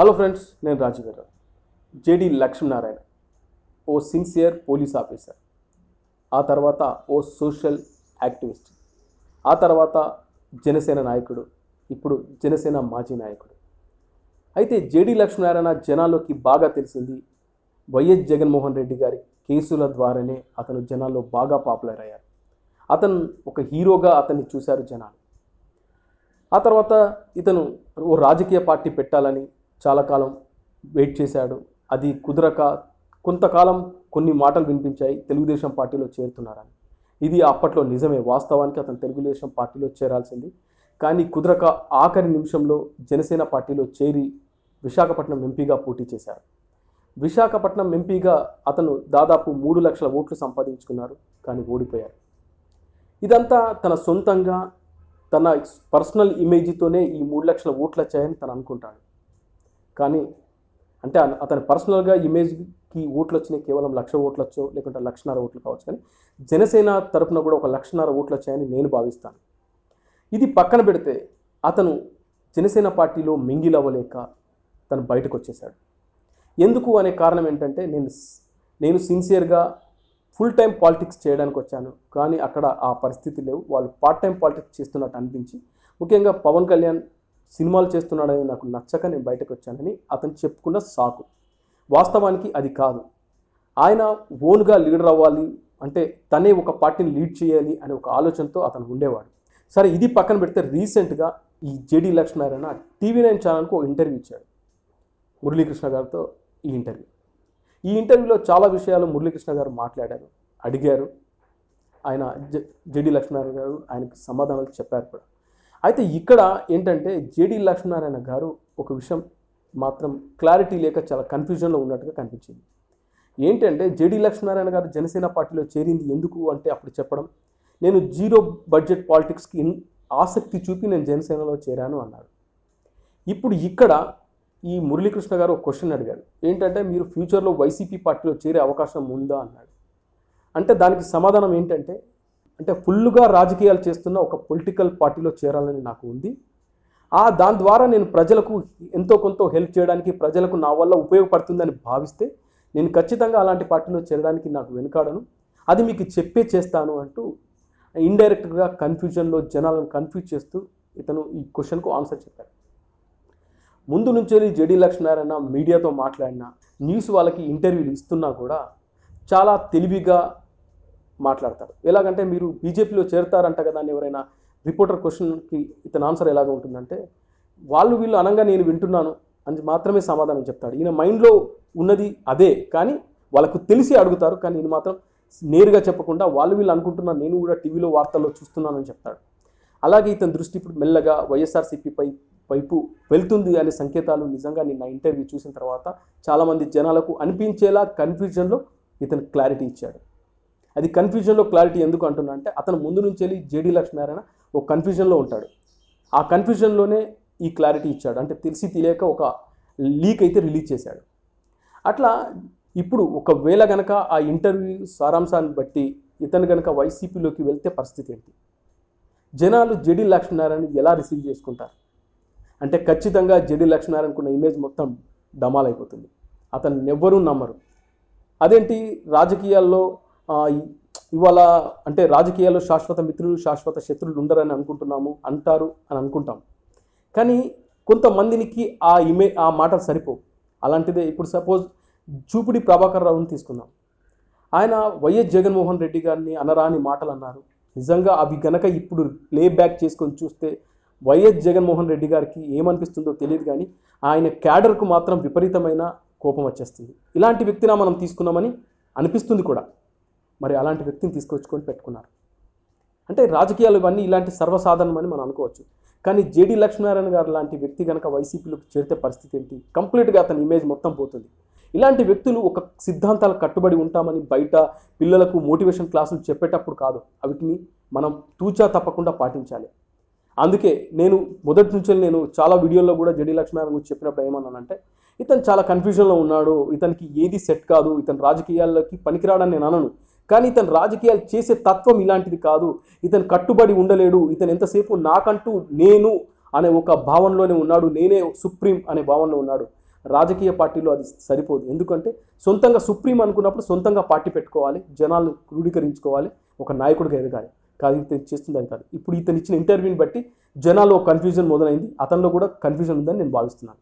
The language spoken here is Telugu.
హలో ఫ్రెండ్స్ నేను రాజు గారు జేడి లక్ష్మీనారాయణ ఓ సిన్సియర్ పోలీస్ ఆఫీసర్ ఆ తర్వాత ఓ సోషల్ యాక్టివిస్ట్ ఆ తర్వాత జనసేన నాయకుడు ఇప్పుడు జనసేన మాజీ నాయకుడు అయితే జేడి లక్ష్మీనారాయణ జనాల్లోకి బాగా తెలిసింది వైఎస్ జగన్మోహన్ రెడ్డి గారి కేసుల ద్వారానే అతను జనాల్లో బాగా పాపులర్ అయ్యారు అతను ఒక హీరోగా అతన్ని చూశారు జనాలు ఆ తర్వాత ఇతను ఓ రాజకీయ పార్టీ పెట్టాలని చాలా కాలం వెయిట్ చేశాడు అది కుదరక కొంతకాలం కొన్ని మాటలు వినిపించాయి తెలుగుదేశం పార్టీలో చేరుతున్నారని ఇది అప్పట్లో నిజమే వాస్తవానికి అతను తెలుగుదేశం పార్టీలో చేరాల్సింది కానీ కుదరక ఆఖరి నిమిషంలో జనసేన పార్టీలో చేరి విశాఖపట్నం ఎంపీగా పోటీ చేశారు విశాఖపట్నం ఎంపీగా అతను దాదాపు మూడు లక్షల ఓట్లు సంపాదించుకున్నారు కానీ ఓడిపోయారు ఇదంతా తన సొంతంగా తన పర్సనల్ ఇమేజ్తోనే ఈ మూడు లక్షల ఓట్ల చేయని తను అనుకుంటాడు కానీ అంటే అతని పర్సనల్గా ఇమేజ్కి ఓట్లు వచ్చినాయి కేవలం లక్ష ఓట్లు వచ్చో లేకుంటే లక్షన్నర ఓట్లు కావచ్చు కానీ జనసేన తరఫున కూడా ఒక లక్షన్నర ఓట్లు వచ్చాయని నేను భావిస్తాను ఇది పక్కన పెడితే అతను జనసేన పార్టీలో మింగిలవ్వలేక తను బయటకు వచ్చేసాడు ఎందుకు అనే కారణం ఏంటంటే నేను నేను సిన్సియర్గా ఫుల్ టైం పాలిటిక్స్ చేయడానికి వచ్చాను కానీ అక్కడ ఆ పరిస్థితి లేవు వాళ్ళు పార్ట్ టైం పాలిటిక్స్ చేస్తున్నట్టు అనిపించి ముఖ్యంగా పవన్ కళ్యాణ్ సినిమాలు చేస్తున్నాడని నాకు నచ్చక నేను బయటకు వచ్చానని అతను చెప్పుకున్న సాకు వాస్తవానికి అది కాదు ఆయన ఓన్గా లీడర్ అవ్వాలి అంటే తనే ఒక పార్టీని లీడ్ చేయాలి అనే ఒక ఆలోచనతో అతను ఉండేవాడు సరే ఇది పక్కన పెడితే రీసెంట్గా ఈ జేడీ లక్ష్మీనారాయణ టీవీ నైన్ ఛానల్కు ఒక ఇంటర్వ్యూ ఇచ్చాడు మురళీకృష్ణ గారితో ఈ ఇంటర్వ్యూ ఈ ఇంటర్వ్యూలో చాలా విషయాలు మురళీకృష్ణ గారు మాట్లాడారు అడిగారు ఆయన జేడీ లక్ష్మీనారాయణ గారు ఆయనకు సమాధానాలు చెప్పారు కూడా అయితే ఇక్కడ ఏంటంటే జేడి లక్ష్మీనారాయణ గారు ఒక విషయం మాత్రం క్లారిటీ లేక చాలా కన్ఫ్యూజన్లో ఉన్నట్టుగా కనిపించింది ఏంటంటే జేడి లక్ష్మీనారాయణ గారు జనసేన పార్టీలో చేరింది ఎందుకు అంటే అప్పుడు చెప్పడం నేను జీరో బడ్జెట్ పాలిటిక్స్కి ఆసక్తి చూపి నేను జనసేనలో చేరాను అన్నాడు ఇప్పుడు ఇక్కడ ఈ మురళీకృష్ణ గారు ఒక క్వశ్చన్ అడిగాడు ఏంటంటే మీరు ఫ్యూచర్లో వైసీపీ పార్టీలో చేరే అవకాశం ఉందా అన్నాడు అంటే దానికి సమాధానం ఏంటంటే అంటే ఫుల్గా రాజకీయాలు చేస్తున్న ఒక పొలిటికల్ పార్టీలో చేరాలని నాకు ఉంది ఆ దాని ద్వారా నేను ప్రజలకు ఎంతో కొంత హెల్ప్ చేయడానికి ప్రజలకు నా వల్ల ఉపయోగపడుతుందని భావిస్తే నేను ఖచ్చితంగా అలాంటి పార్టీలో చేరడానికి నాకు వెనుకాడను అది మీకు చెప్పే చేస్తాను అంటూ ఇండైరెక్ట్గా కన్ఫ్యూజన్లో జనాలను కన్ఫ్యూజ్ చేస్తూ ఇతను ఈ క్వశ్చన్కు ఆన్సర్ చెప్పాడు ముందు నుంచి జెడి లక్ష్మీనారాయణ మీడియాతో మాట్లాడినా న్యూస్ వాళ్ళకి ఇంటర్వ్యూలు ఇస్తున్నా కూడా చాలా తెలివిగా మాట్లాడతారు ఎలాగంటే మీరు బీజేపీలో చేరతారంట కదా అని ఎవరైనా రిపోర్టర్ క్వశ్చన్కి ఇతని ఆన్సర్ ఎలాగ ఉంటుందంటే వాళ్ళు వీళ్ళు అనంగా నేను వింటున్నాను అని మాత్రమే సమాధానం చెప్తాడు ఈయన మైండ్లో ఉన్నది అదే కానీ వాళ్ళకు తెలిసి అడుగుతారు కానీ ఈయన మాత్రం నేరుగా చెప్పకుండా వాళ్ళు వీళ్ళు అనుకుంటున్నాను నేను కూడా టీవీలో వార్తల్లో చూస్తున్నానని చెప్తాడు అలాగే ఇతని దృష్టి ఇప్పుడు మెల్లగా వైఎస్ఆర్సీపీపై వైపు వెళ్తుంది అనే సంకేతాలు నిజంగా నిన్న ఇంటర్వ్యూ చూసిన తర్వాత చాలామంది జనాలకు అనిపించేలా కన్ఫ్యూజన్లో ఇతను క్లారిటీ ఇచ్చాడు అది కన్ఫ్యూజన్లో క్లారిటీ ఎందుకు అంటున్నా అంటే అతను ముందు నుంచి వెళ్ళి జేడీ లక్ష్మీనారాయణ ఒక కన్ఫ్యూజన్లో ఉంటాడు ఆ కన్ఫ్యూజన్లోనే ఈ క్లారిటీ ఇచ్చాడు అంటే తెలిసి తెలియక ఒక లీక్ అయితే రిలీజ్ చేశాడు అట్లా ఇప్పుడు ఒకవేళ గనక ఆ ఇంటర్వ్యూ సారాంశాన్ని బట్టి ఇతను గనక వైసీపీలోకి వెళ్తే పరిస్థితి ఏంటి జనాలు జెడి లక్ష్మీనారాయణ ఎలా రిసీవ్ చేసుకుంటారు అంటే ఖచ్చితంగా జడి లక్ష్మీనారాయణకున్న ఇమేజ్ మొత్తం డమాల్ అయిపోతుంది అతన్ని ఎవ్వరూ నమ్మరు అదేంటి రాజకీయాల్లో ఇవాళ అంటే రాజకీయాల్లో శాశ్వత మిత్రులు శాశ్వత శత్రులు ఉండరని అనుకుంటున్నాము అంటారు అని అనుకుంటాం కానీ కొంతమందికి ఆ ఇమే ఆ మాట సరిపోవు అలాంటిదే ఇప్పుడు సపోజ్ చూపుడి ప్రభాకర్ రావుని తీసుకుందాం ఆయన వైఎస్ జగన్మోహన్ రెడ్డి గారిని అనరాని మాటలు అన్నారు నిజంగా అవి గనక ఇప్పుడు ప్లేబ్యాక్ చేసుకొని చూస్తే వైఎస్ జగన్మోహన్ రెడ్డి గారికి ఏమనిపిస్తుందో తెలియదు కానీ ఆయన క్యాడర్కు మాత్రం విపరీతమైన కోపం వచ్చేస్తుంది ఇలాంటి వ్యక్తినా మనం తీసుకున్నామని అనిపిస్తుంది కూడా మరి అలాంటి వ్యక్తిని తీసుకొచ్చుకొని పెట్టుకున్నారు అంటే రాజకీయాలు ఇవన్నీ ఇలాంటి సర్వసాధారణమని మనం అనుకోవచ్చు కానీ జేడి లక్ష్మీనారాయణ గారు లాంటి వ్యక్తి కనుక వైసీపీలోకి చేరితే పరిస్థితి ఏంటి కంప్లీట్గా అతని ఇమేజ్ మొత్తం పోతుంది ఇలాంటి వ్యక్తులు ఒక సిద్ధాంతాలకు కట్టుబడి ఉంటామని బయట పిల్లలకు మోటివేషన్ క్లాసులు చెప్పేటప్పుడు కాదు వాటిని మనం తూచా తప్పకుండా పాటించాలి అందుకే నేను మొదటి నుంచి నేను చాలా వీడియోల్లో కూడా జడి లక్ష్మీనారాయణ గురించి చెప్పినప్పుడు ఏమన్నానంటే ఇతను చాలా కన్ఫ్యూజన్లో ఉన్నాడు ఇతనికి ఏది సెట్ కాదు ఇతను రాజకీయాల్లోకి పనికిరాడని నేను అనను కానీ ఇతను రాజకీయాలు చేసే తత్వం ఇలాంటిది కాదు ఇతను కట్టుబడి ఉండలేడు ఇతను ఎంతసేపు నాకంటూ నేను అనే ఒక భావనలోనే ఉన్నాడు నేనే సుప్రీం అనే భావనలో ఉన్నాడు రాజకీయ పార్టీలో అది సరిపోదు ఎందుకంటే సొంతంగా సుప్రీం అనుకున్నప్పుడు సొంతంగా పార్టీ పెట్టుకోవాలి జనాలను క్రూడీకరించుకోవాలి ఒక నాయకుడిగా ఎదగాలి కాదు ఇతను చేస్తుంది అది కాదు ఇప్పుడు ఇతను ఇచ్చిన ఇంటర్వ్యూని బట్టి జనాలు కన్ఫ్యూజన్ మొదలైంది అతనిలో కూడా కన్ఫ్యూజన్ ఉందని నేను భావిస్తున్నాను